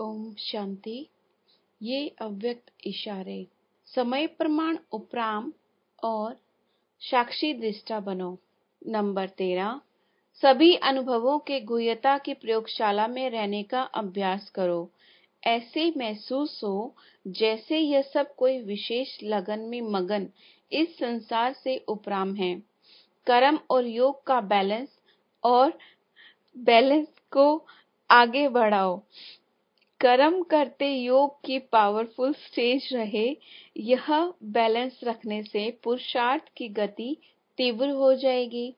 ओम शांति ये अव्यक्त इशारे समय प्रमाण उपराम और साक्षी दृष्टा बनो नंबर तेरा सभी अनुभवों के गुह्यता की प्रयोगशाला में रहने का अभ्यास करो ऐसे महसूस हो जैसे यह सब कोई विशेष लगन में मगन इस संसार से उपराम है कर्म और योग का बैलेंस और बैलेंस को आगे बढ़ाओ कर्म करते योग की पावरफुल स्टेज रहे यह बैलेंस रखने से पुरुषार्थ की गति तीव्र हो जाएगी